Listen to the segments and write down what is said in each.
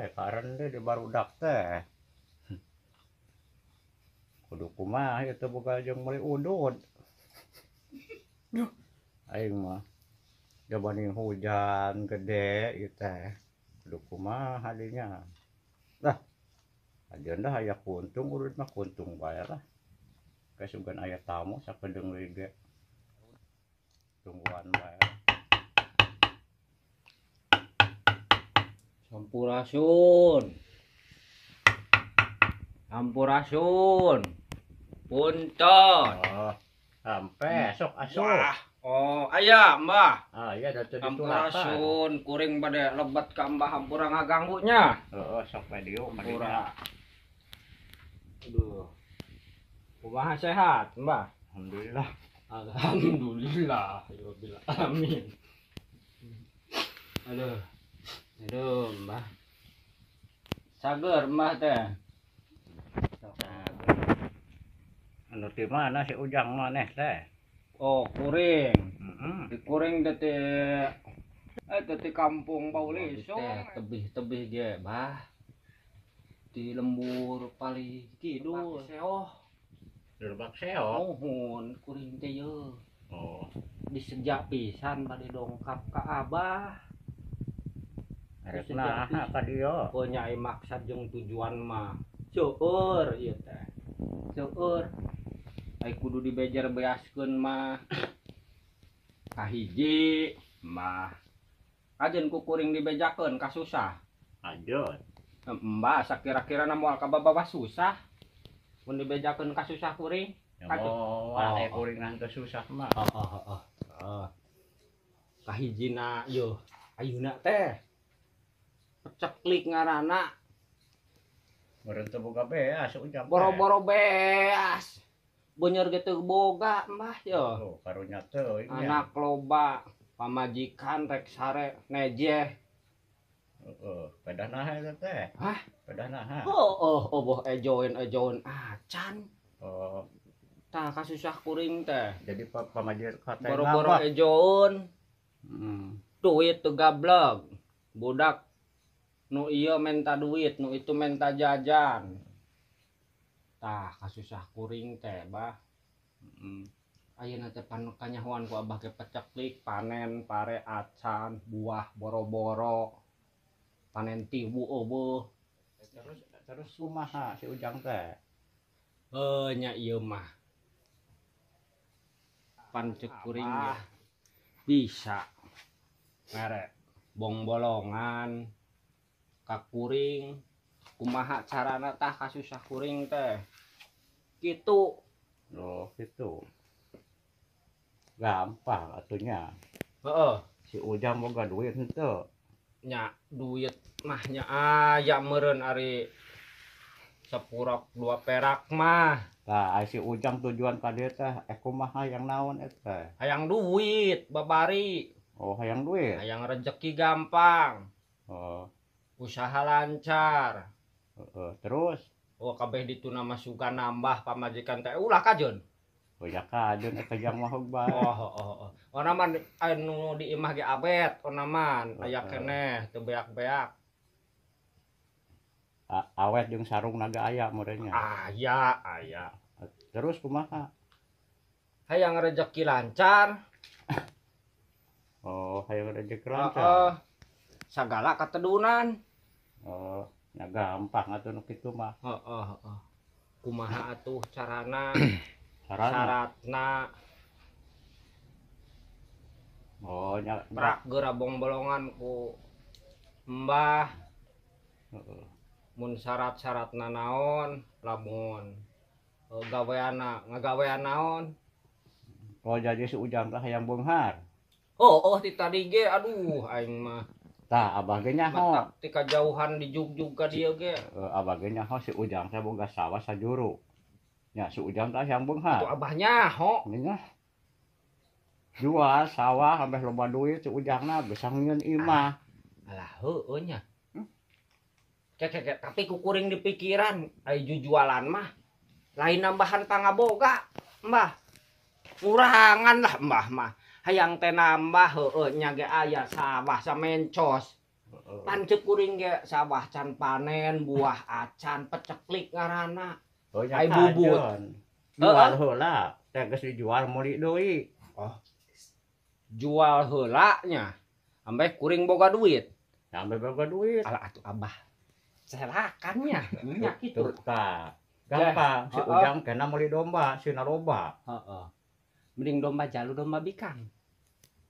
eh karen di baru dak ya teh kudu kumah itu bukan yang mulai udut aing mah jabani hujan gede itu kudu kumah hadinya lah hadian dah ayah kuntung urut mah kuntung bayar lah kasugan ayah tamu sakedeng lege tungguan bayar Ampurasun. Ampurasun. Punten. Oh, sampai hmm. esok asuh. Oh, ayah, Mbah. Ah, iya di tadi Ampurasun, kuring pada lebat ka Mbah hampura ngaganggunya. Heeh, oh, sok dieu ampura. Aduh. Kumaha sehat, Mbah? Alhamdulillah. Alhamdulillah, ya amin. Aduh. Aduh, Mbah. Sager Mbah teh. Anu di mana si Ujang maneh teh? Oh, kuring. Mm -hmm. Di kuring dari eh teh kampung Pauliso. Oh, tebih-tebih dia, Mbah. Di lembur paling Kidul. Seoh. Derbak seoh. Mohon kuring teh ye. Oh. Diseja pisan pada dongkap ke Abah nah tadi yo punya maksud jeung tujuan mah syukur iya teh syukur ai kudu dibejer beaskeun mah kahiji mah ajen ku kuring dibejakeun ka susah ajen mbah sakira-kira na moal ka bababa susah mun dibejakeun ka susah kuring ya ka oh, kuring nang susah mah oh, oh, oh. oh. kahijina yo ayuna teh sih ceklik ngaranakbuka be boro-boro bes bunyir gitu boga mah yo oh, karunnya anak loba pamajikanrek sare neje susahing teh jadijibo tuit blog budakku nu iya menta duit nu itu menta jajan tah kasusah kuring teh bah mm. ayo nanti panukanya huan ku abah ke peceklik panen pare acan buah boro-boro panen tibu obo terus terus rumah si ujang teh eh iya mah Pan kuring ya bisa merek bong bolongan kakuring kumaha carana tah kasusah kuring teh gitu loh gitu gampang atunya heeh si ujang boga duit henteu nya duit mah nya ayam meren ari sepurok dua perak mah nah si ujang tujuan ka teh eh kumaha yang naon eta hayang duit babari oh hayang duit hayang rejeki gampang oh usaha lancar uh, uh, terus Oh kabeh ditu nama suka nambah pamajikan teh ulah kajon Boyak oh, iya, kajon kerja mahog bae Oh oh oh oh nama, anu di imah ge abet oh nama, aya keneh teu beak-beak awet jeung sarung naga aya murenya Aya aya Terus kumaha Hayang rezeki lancar Oh hayang rezeki lancar Heeh uh, Sagala katedunan Oh, nya gampang itu kuma atuh caraanasrat Ohnya be bogmbolonganku Mbamun syarat-syarat nanaon la eh, anakwe naon Oh jadi ujan yang Oh ti oh, aduh maha Tak abahnya ho. Tika jauhan di Jogja ka dieu ge. Uh, eh, abahnya ho si Ujang teh boga sawah sajuru. Ya si Ujang teh yang beunghar. Itu bahnya ho. Nya. Jual sawah sampai loba duit si Ujangna bisa ngeun imah. Alah ah, heuh nya. Cek hmm? tapi kukuring di pikiran ayo jualan mah. Lain nambahan tangga boga, Mbah. Kurangan lah Mbah mah hayang teh nambah heueuh nya ge aya sawah samencos pancet kuring ge sawah can panen buah acan peceklik ngaranna oh nya bubut jual heula teh geus dijual meuli deui oh jual heula nya ambe kuring boga duit ya, ambe boga duit ala atuh abah celakannya nya kitu ya. gampang si ujang kena meuli domba si naroba heeh mending domba jalur domba bikang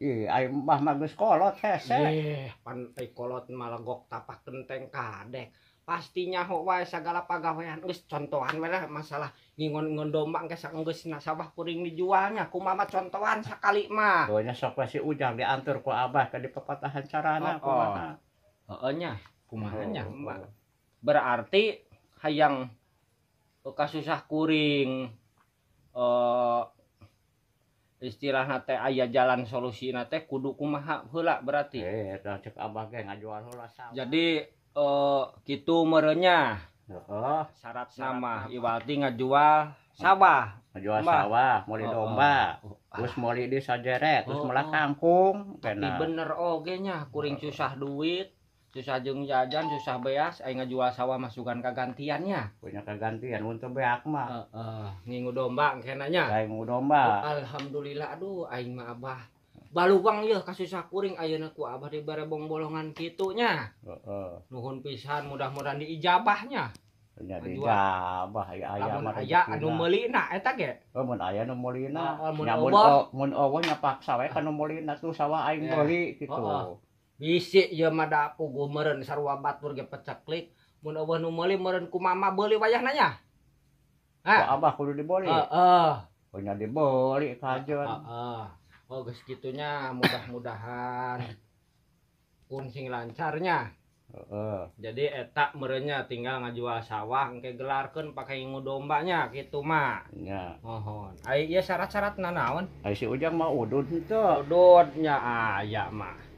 Iya, mah magus kolot hese. Iya, pan kolot malah gok tapak kenteng kadek. Pastinya ho segala pagawean geus contohan mana masalah ngingon-ngingon domba engke saenggeus nasabah kuring dijualnya kumaha contohan sakali mah. Oh sok si Ujang uh, diantur ku Abah ka dipepatahan carana oh, kumaha. Oh. Heeh oh. nya, kumaha nya, Berarti hayang eh, kasusah kuring eh istilah nate ayah jalan solusi nate kudu kumaha hula berarti eh, cek abah ngajual hula sama. jadi eh gitu merenya oh, syarat sama iwalti ngajual sawah ngajual sawah mau di domba terus mau di sajeret terus malah kangkung tapi bener oge nya kuring susah duit susah jeng jajan susah beas aing ngajual sawah masukan kagantiannya punya kegantian untuk beak mah uh, uh, ngingu domba kenanya ngingu domba oh, alhamdulillah aduh aing mah abah bang ya kasusah kuring ayo naku abah di barebong bolongan kitunya heeh uh, nuhun pisan mudah-mudahan diijabahnya dijabah aya aya mah ayah anu meulina eta ge oh, mun aya nu meulina oh, oh, mun awah ya, mun awah nyapaksa we ka nu meulina tuh sawah aing meuli ya. gitu bisik ya madapu gomeran sarua batur ge peceklik mun eueuh nu meuli meureun mama beuli wayah nanya ah abah kudu diboli heeh punya diboli kajon heeh oh geus kitunya mudah-mudahan kuncing lancarnya heeh jadi etak merenya tinggal ngajual sawah engke gelarkan pakai ngu dombanya gitu mah ya mohon ai ieu iya syarat-syarat nanawan ai si ujang mah udud itu ududnya aya mah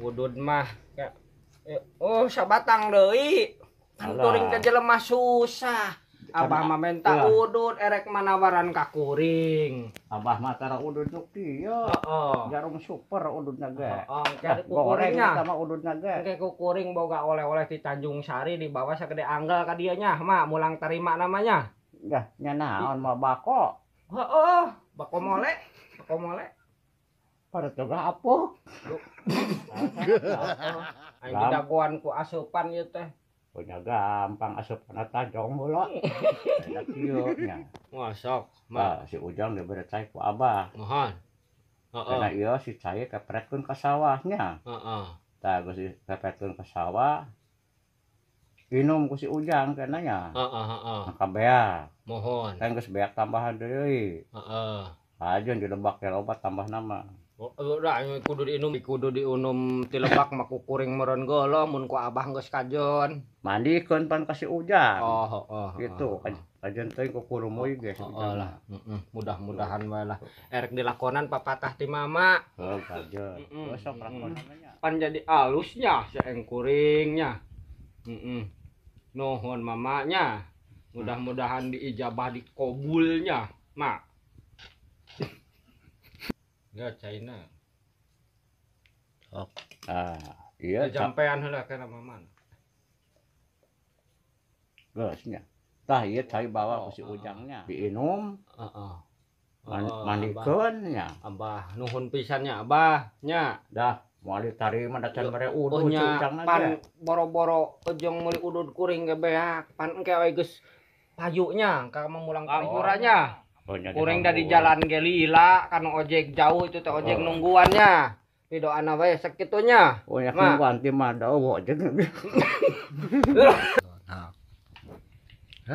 wudud mah eh, oh sabatang doi kuring ke lemah susah Abah mah minta iya. udud erek manawaran kuring Abah mah tara udut juk dia. Heeh. Jarum super udutna ge. Heeh, nah, kukuringnya. Sama udutna ge. Engke kuring boga oleh-oleh di Tanjung Sari di bawah sagede anggal ka dieu nya, mah mulang terima namanya. Enggak, nya naon mah bako. Heeh, bako mole. Bako mole pada coba apa? Ayo dakwaan ku asupan ya teh. Punya gampang asupan atas jong mula. Ada kiunya. Iya. masak Nah, si Ujang dia bercai ku abah. Mohon. Karena iya si cai kepretkun ke sawahnya. Heeh. Tah gue si kepretkun ke sawah. Inum ku si Ujang kena ya. Heeh heeh. Kabea. Mohon. Kan geus beak tambahan deui. Heeh. di dilebak ya obat tambah nama. Ora oh, oh, kudu diinum kudu diunum tilebak makukuring meren golo mun ku abah geus kajon. Mandi kan pan kasih hujan. Oh, oh, oh Gitu kan. Kajon teh ku kurumuy geus. Oh, lah. Mudah-mudahan wae lah. Gitu. Erek dilakonan papatah ti mama. Oh, kajon. Besok lakon Pan jadi alusnya seengkuringnya. Heeh. Nuhun mamanya. Mudah-mudahan diijabah dikobulnya, Mak. Ya China. Oh. Ah, iya. Sampean ya, lah kana maman. Geusnya. Tah ieu iya, cai bawa oh, ku si ah. Ujangnya. Diinum. Heeh. Uh, uh. Oh, Mandikeun nya. Abah nuhun pisannya Abah nya. Dah moal ditarima dacan mere udud nya. Pan boro-boro ujung meuli udud kuring ge Pan engke we geus payunya ka memulang ah, payuranya. Oh. Kuring dari jalan gelila kan ojek jauh itu teh ojek oh. nungguannya. tidak ana wae sakitunya. Oh ya kan ganti mah ada oh, ojek. Nah.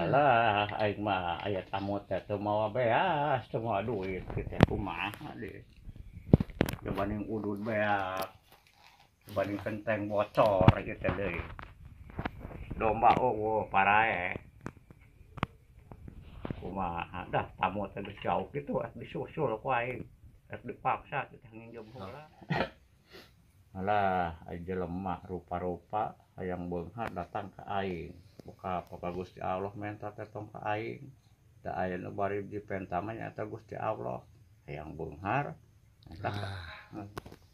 Alah, aing mah aya tamu teh teu mau beas, teu mau duit teh kumaha deh. Dibanding udud beak. Dibanding kenteng bocor gitu deh. Domba oh, oh parae kuma dah tamu tadi jauh gitu harus disusul kuain harus dipaksa kita nginjem nah. bola malah aja lemah rupa-rupa yang benghar datang ke aing buka buka gusti allah minta tetong ke aing da aing bari di pentamanya atau gusti allah yang benghar ah.